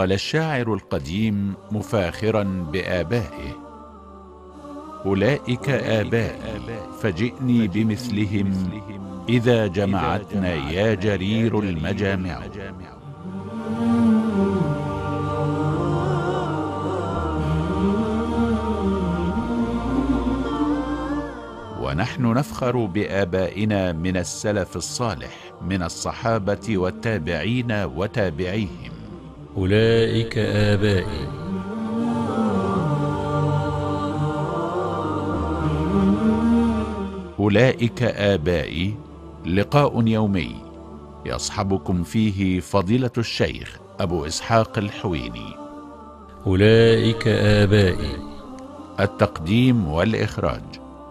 قال الشاعر القديم مفاخرا بآبائه أولئك آباء فجئني بمثلهم إذا جمعتنا يا جرير المجامع ونحن نفخر بآبائنا من السلف الصالح من الصحابة والتابعين وتابعيهم أولئك آبائي أولئك آبائي لقاء يومي يصحبكم فيه فضيلة الشيخ أبو إسحاق الحويني أولئك آبائي التقديم والإخراج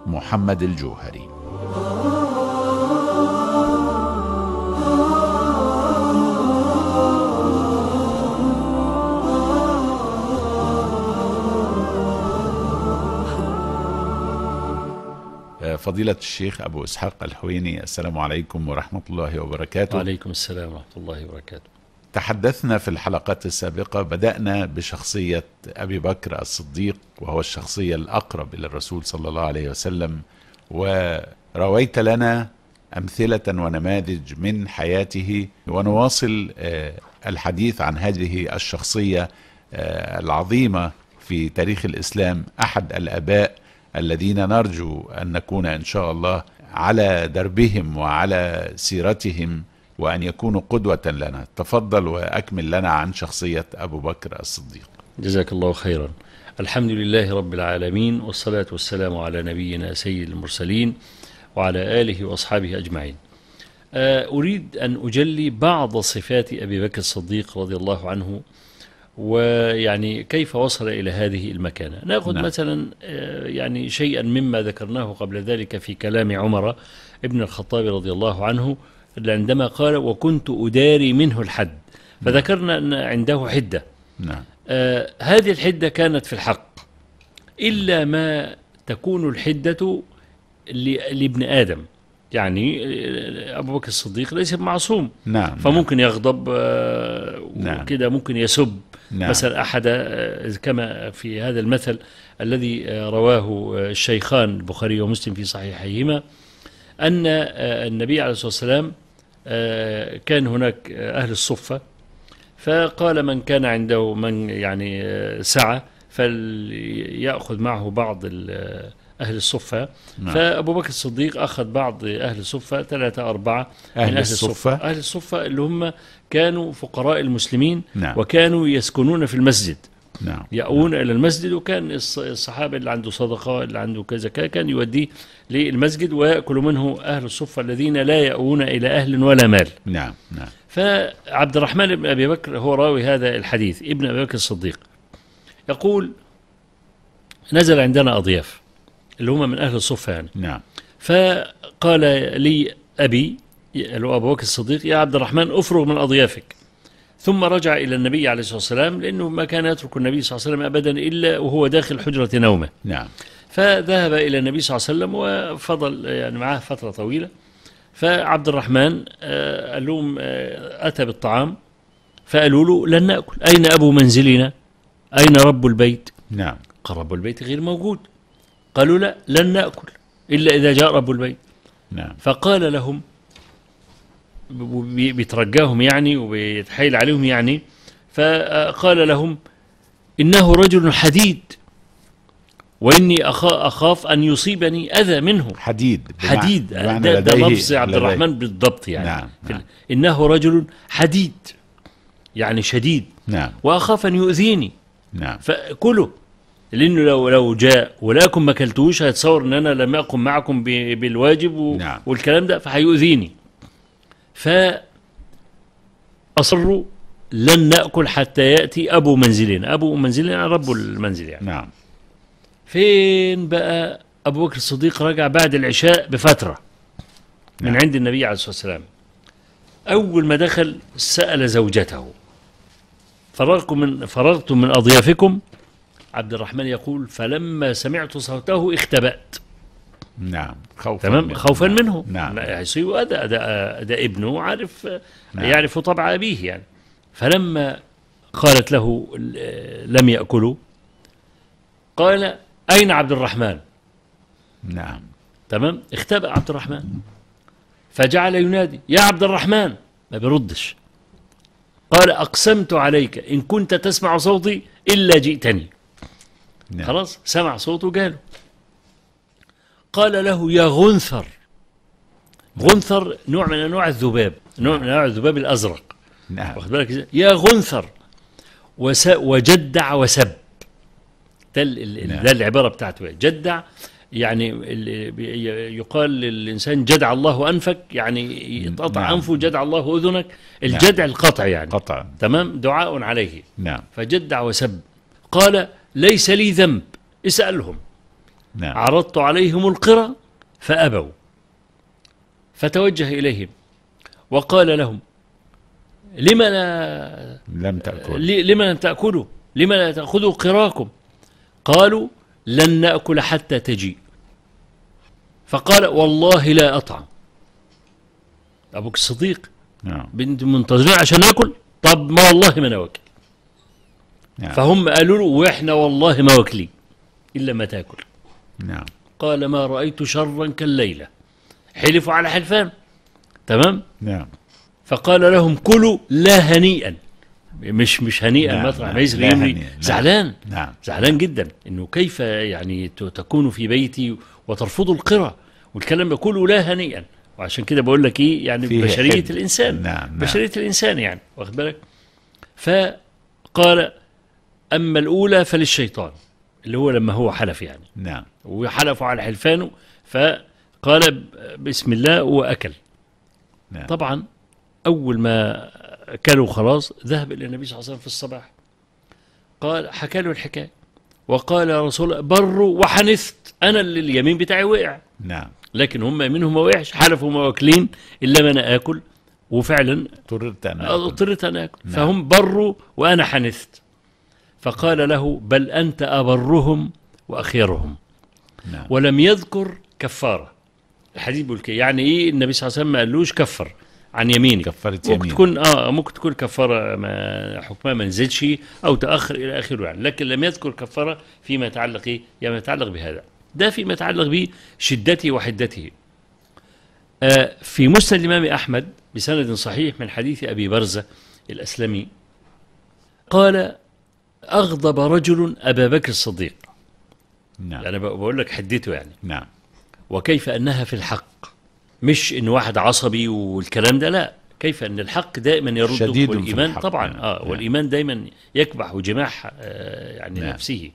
محمد الجوهري فضيلة الشيخ أبو إسحاق الحويني السلام عليكم ورحمة الله وبركاته وعليكم السلام ورحمة الله وبركاته تحدثنا في الحلقات السابقة بدأنا بشخصية أبي بكر الصديق وهو الشخصية الأقرب إلى الرسول صلى الله عليه وسلم ورويت لنا أمثلة ونماذج من حياته ونواصل آه، الحديث عن هذه الشخصية آه، العظيمة في تاريخ الإسلام أحد الآباء الذين نرجو ان نكون ان شاء الله على دربهم وعلى سيرتهم وان يكونوا قدوه لنا تفضل واكمل لنا عن شخصيه ابو بكر الصديق جزاك الله خيرا الحمد لله رب العالمين والصلاه والسلام على نبينا سيد المرسلين وعلى اله واصحابه اجمعين أه، اريد ان اجلي بعض صفات ابي بكر الصديق رضي الله عنه ويعني كيف وصل إلى هذه المكانة نأخذ نعم. مثلا آه، يعني شيئا مما ذكرناه قبل ذلك في كلام عمر ابن الخطاب رضي الله عنه عندما قال وكنت أداري منه الحد نعم. فذكرنا أن عنده حدة نعم. آه هذه الحدة كانت في الحق إلا ما تكون الحدة لابن آدم يعني آه، آه، ابو بكر الصديق ليس معصوم نعم, نعم. فممكن يغضب آه، نعم وكده ممكن يسب نعم مثلا احد كما في هذا المثل الذي رواه الشيخان البخاري ومسلم في صحيحيهما ان النبي عليه الصلاه والسلام كان هناك اهل الصفه فقال من كان عنده من يعني سعه فليأخذ معه بعض ال أهل الصفة نعم. فأبو بكر الصديق أخذ بعض أهل الصفة ثلاثة أربعة أهل, أهل الصفة. الصفة أهل الصفة اللي هم كانوا فقراء المسلمين نعم. وكانوا يسكنون في المسجد نعم. يأوون نعم. إلى المسجد وكان الصحابة اللي عنده صدقة اللي عنده كذا كذا كان يوديه للمسجد ويأكل منه أهل الصفة الذين لا يأوون إلى أهل ولا مال نعم نعم فعبد الرحمن بن أبي بكر هو راوي هذا الحديث ابن أبي بكر الصديق يقول نزل عندنا أضياف اللي هم من أهل الصفة يعني نعم فقال لي أبي اللي هو أبو بكر الصديق يا عبد الرحمن أفرغ من أضيافك ثم رجع إلى النبي عليه الصلاة والسلام لأنه ما كان يترك النبي صلى الله عليه وسلم أبدا إلا وهو داخل حجرة نومه نعم فذهب إلى النبي صلى الله عليه وسلم وفضل يعني معاه فترة طويلة فعبد الرحمن آه، قال لهم آه، أتى بالطعام فقالوا له لن نأكل أين أبو منزلنا أين رب البيت نعم قال رب البيت غير موجود قالوا لا لن نأكل إلا إذا جاء رب البيت نعم. فقال لهم بيترجاهم يعني وبيتحايل عليهم يعني فقال لهم إنه رجل حديد وإني أخاف أن يصيبني أذى منه حديد بمع... حديد ده, ده لفظ عبد الرحمن بالضبط يعني نعم. نعم. إنه رجل حديد يعني شديد نعم. وأخاف أن يؤذيني نعم. فكله لانه لو لو جاء ولكن ما اكلتوش هيتصور ان انا لم اقم معكم بالواجب و... نعم. والكلام ده فهيؤذيني ف اصروا لن ناكل حتى ياتي ابو منزلنا ابو منزلنا يعني رب المنزل يعني نعم فين بقى ابو بكر الصديق رجع بعد العشاء بفتره نعم. من عند النبي عليه الصلاه والسلام اول ما دخل سال زوجته فرغت من فرغت من اضيافكم عبد الرحمن يقول فلما سمعت صوته اختبأت نعم خوفا تمام منه. خوفا نعم. منه نعم يصيب هذا ده, ابنه عارف نعم. يعرف طبع أبيه يعني فلما قالت له لم يأكلوا قال أين عبد الرحمن نعم تمام اختبأ عبد الرحمن فجعل ينادي يا عبد الرحمن ما بيردش قال أقسمت عليك إن كنت تسمع صوتي إلا جئتني نعم. خلاص سمع صوته جاله قال له يا غنثر غنثر نوع من انواع الذباب نوع من انواع الذباب الازرق نعم واخد بالك يا غنثر وس... وجدع وسب ده, ال... نعم. ده العباره بتاعته جدع يعني يقال للانسان جدع الله انفك يعني يقطع نعم. انفه جدع الله اذنك نعم. الجدع نعم. القطع يعني قطع تمام دعاء عليه نعم فجدع وسب قال ليس لي ذنب اسألهم نعم. عرضت عليهم القرى فأبوا فتوجه إليهم وقال لهم لم لا لم تأكلوا لم لم تأكلوا لم لا تأخذوا قراكم قالوا لن نأكل حتى تجيء فقال والله لا أطعم أبوك الصديق نعم بنت منتظرين عشان ناكل طب ما والله ما ناكل نعم. فهم قالوا له واحنا والله ما واكلين الا ما تاكل نعم قال ما رايت شرا كالليله حلفوا على حلفان تمام نعم فقال لهم كلوا لا هنيئا مش مش هنيئا نعم مطرح ما نعم. يزري نعم زعلان نعم زعلان جدا انه كيف يعني تكون في بيتي وترفضوا القرى والكلام يقول لا هنيئا وعشان كده بقول لك ايه يعني بشريه حد. الانسان نعم, نعم بشريه الانسان يعني واخد بالك فقال أما الأولى فللشيطان اللي هو لما هو حلف يعني نعم وحلفوا على حلفانه فقال بسم الله وأكل نعم. طبعا أول ما أكلوا خلاص ذهب إلى النبي صلى الله عليه وسلم في الصباح قال حكى له الحكاية وقال يا رسول الله بر وحنثت أنا اللي اليمين بتاعي وقع نعم لكن هم منهم ما وقعش حلفوا ما واكلين إلا ما أنا آكل وفعلا اضطررت أنا أكل أنا آكل نعم. فهم بروا وأنا حنثت فقال له بل أنت أبرهم وأخيرهم نعم. ولم يذكر كفارة الحديث بيقول يعني إيه النبي صلى الله عليه وسلم ما قالوش كفر عن يمينك كفرت يمين ممكن تكون اه ممكن تكون كفاره ما حكمها ما نزلش او تاخر الى اخره يعني لكن لم يذكر كفاره فيما يتعلق ايه؟ فيما يعني يتعلق بهذا ده فيما يتعلق بشدته وحدته آه في مسند الامام احمد بسند صحيح من حديث ابي برزه الاسلمي قال أغضب رجل أبا بكر الصديق نعم أنا يعني بقول لك حديته يعني نعم وكيف أنها في الحق مش إن واحد عصبي والكلام ده لا كيف أن الحق دائما يرد شديد والإيمان طبعا نعم. آه والإيمان دائما يكبح جماح آه يعني نعم. نفسه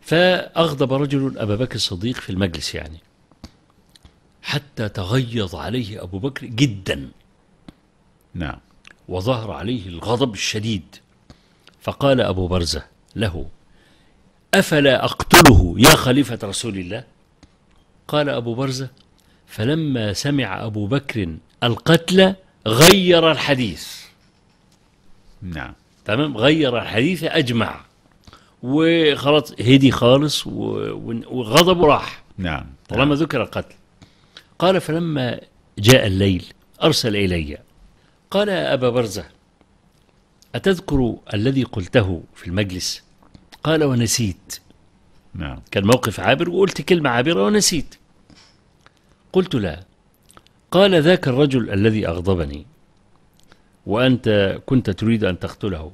فأغضب رجل أبا بكر الصديق في المجلس يعني حتى تغيظ عليه أبو بكر جدا نعم وظهر عليه الغضب الشديد فقال أبو برزة له أفلا أقتله يا خليفة رسول الله قال أبو برزة فلما سمع أبو بكر القتل غير الحديث نعم تمام غير الحديث أجمع وخلاص هدي خالص وغضبه راح نعم طالما نعم. ذكر القتل قال فلما جاء الليل أرسل إلي قال يا أبا برزة أتذكر الذي قلته في المجلس قال ونسيت نعم. كان موقف عابر وقلت كلمة عابرة ونسيت قلت لا قال ذاك الرجل الذي أغضبني وأنت كنت تريد أن تقتله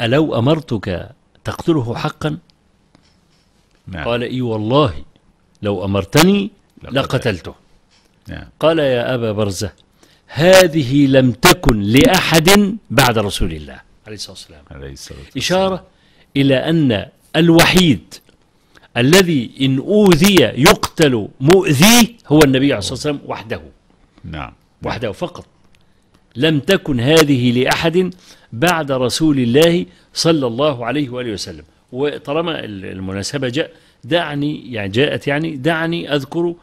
ألو أمرتك تقتله حقا نعم. قال إي والله لو أمرتني لقتلته نعم. قال يا أبا برزة هذه لم تكن لأحد بعد رسول الله عليه الصلاة والسلام عليه الصلاة والسلام. إشارة إلى أن الوحيد الذي إن أوذي يقتل مؤذيه هو النبي عليه الصلاة والسلام وحده نعم وحده فقط لم تكن هذه لأحد بعد رسول الله صلى الله عليه وآله وسلم وطالما المناسبة جاء دعني يعني جاءت يعني دعني أذكر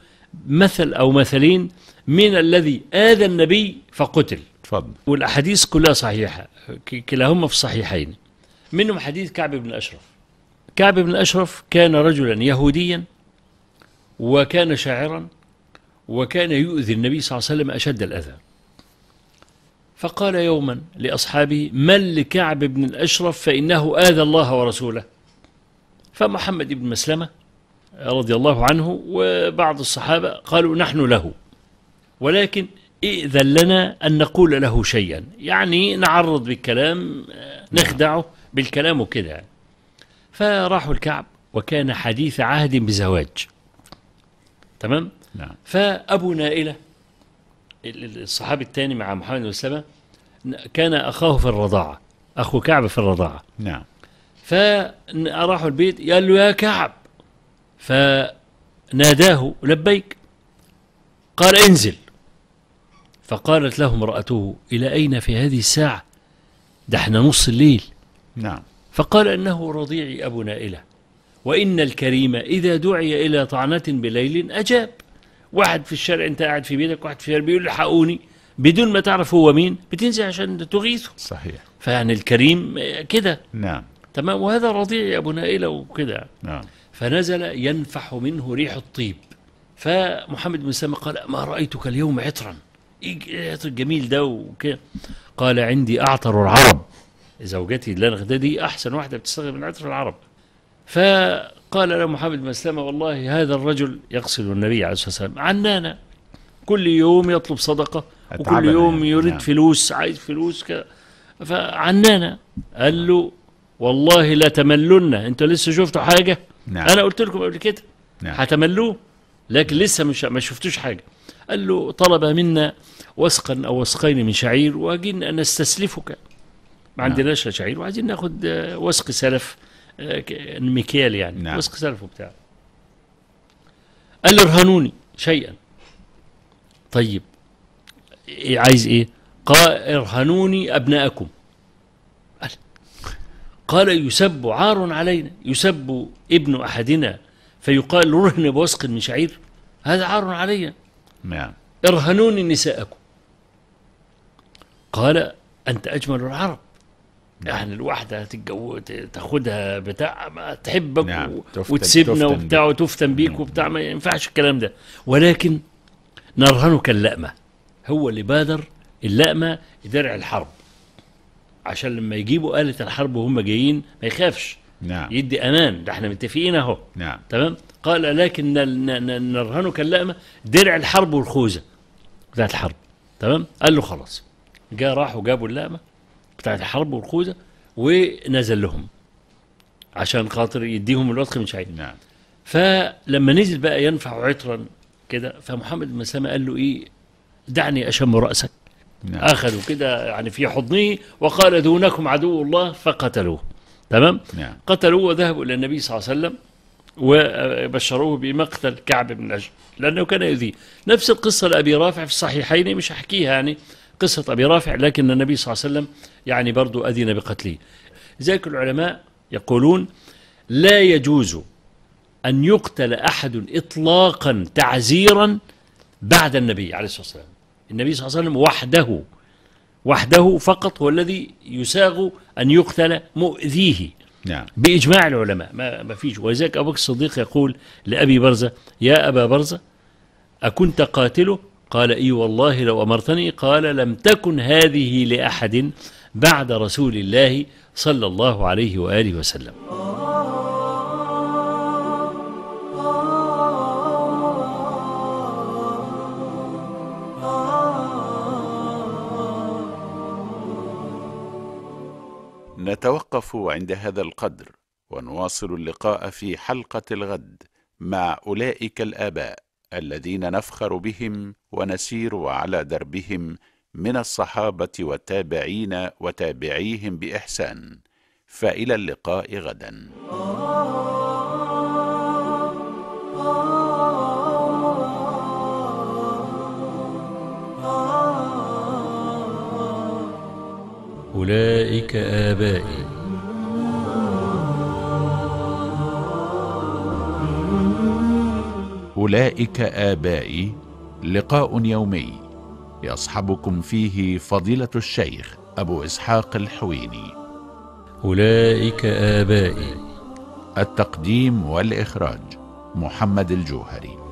مثل أو مثلين من الذي آذى النبي فقتل تفضل والأحاديث كلها صحيحة كلاهما في الصحيحين منهم حديث كعب بن أشرف كعب بن أشرف كان رجلا يهوديا وكان شاعرا وكان يؤذي النبي صلى الله عليه وسلم أشد الأذى فقال يوما لأصحابه من لكعب بن الأشرف فإنه آذى الله ورسوله فمحمد بن مسلمة رضي الله عنه وبعض الصحابة قالوا نحن له ولكن ائذن لنا أن نقول له شيئا يعني نعرض بالكلام نخدعه بالكلام وكده يعني. فراحوا الكعب وكان حديث عهد بزواج تمام نعم. فأبو نائلة الصحابي الثاني مع محمد بن كان أخاه في الرضاعة أخو كعب في الرضاعة نعم فراحوا البيت قال له يا كعب فناداه لبيك قال انزل فقالت له امرأته إلى أين في هذه الساعة ده احنا نص الليل نعم فقال إنه رضيعي أبو نائلة وإن الكريم إذا دعي إلى طعنة بليل أجاب واحد في الشارع أنت قاعد في بيتك واحد في الشارع بيقول لحقوني بدون ما تعرف هو مين بتنزل عشان تغيثه صحيح فيعني الكريم كده نعم تمام وهذا رضيعي أبو نائلة وكده نعم فنزل ينفح منه ريح الطيب فمحمد بن سلمة قال ما رأيتك اليوم عطرا العطر الجميل ده وكده قال عندي أعطر العرب زوجتي اللي أنا دي أحسن واحدة بتستخدم من عطر العرب فقال له محمد بن سلمة والله هذا الرجل يغسل النبي عليه الصلاة والسلام عنانا كل يوم يطلب صدقة وكل يوم يعني. يريد نعم. فلوس عايز فلوس كده فعنانا قال له والله لا تملنا انت لسه شفتوا حاجه نعم. انا قلت لكم قبل كده نعم. هتملوه لكن لسه مش ما شفتوش حاجه قال له طلب منا وسقا او وسقين من شعير واجين ان نستسلفك ما نعم. عندناش شعير وعايزين ناخد آه، وسق سلف آه، مكيال يعني نعم. وسق سلف وبتاع قال له ارهنوني شيئا طيب إيه، عايز ايه قال ارهنوني ابناءكم قال يسب عار علينا يسب ابن أحدنا فيقال رهن بوسق من شعير هذا عار علي نعم ارهنوني نساءكم قال أنت أجمل العرب نعم. احنا الواحدة هتتجو تاخدها بتاع ما تحبك نعم. وتسيبنا وبتاع وتفتن بيك نعم. وبتاع ما ينفعش الكلام ده ولكن نرهنك اللأمة هو اللي بادر اللأمة درع الحرب عشان لما يجيبوا آلة الحرب وهم جايين ما يخافش نعم يدي امان ده احنا متفقين اهو نعم تمام قال لكن نرهنك اللأمة درع الحرب والخوذه بتاعت الحرب تمام قال له خلاص جاء راحوا جابوا اللأمة بتاعت الحرب والخوذه ونزل لهم عشان خاطر يديهم الوثق مش عايز نعم فلما نزل بقى ينفع عطرا كده فمحمد بن سلمة قال له ايه دعني اشم راسك نعم. أخذوا كده يعني في حضنه وقال دونكم عدو الله فقتلوه تمام نعم. قتلوه وذهبوا إلى النبي صلى الله عليه وسلم وبشروه بمقتل كعب بن نجم لأنه كان يؤذيه نفس القصة لأبي رافع في الصحيحين مش احكيها يعني قصة أبي رافع لكن النبي صلى الله عليه وسلم يعني برضو أذن بقتله ذلك العلماء يقولون لا يجوز أن يقتل أحد إطلاقا تعزيرا بعد النبي عليه الصلاة والسلام النبي صلى الله عليه وسلم وحده وحده فقط هو الذي يساغ أن يقتل مؤذيه نعم. بإجماع العلماء ما, ما فيش ولذلك أبو بكر الصديق يقول لأبي برزة يا أبا برزة أكنت قاتله قال إي والله لو أمرتني قال لم تكن هذه لأحد بعد رسول الله صلى الله عليه وآله وسلم نتوقف عند هذا القدر ونواصل اللقاء في حلقة الغد مع أولئك الآباء الذين نفخر بهم ونسير على دربهم من الصحابة والتابعين وتابعيهم بإحسان فإلى اللقاء غدا. أولئك آبائي أولئك آبائي لقاء يومي يصحبكم فيه فضيلة الشيخ أبو إسحاق الحويني أولئك آبائي التقديم والإخراج محمد الجوهري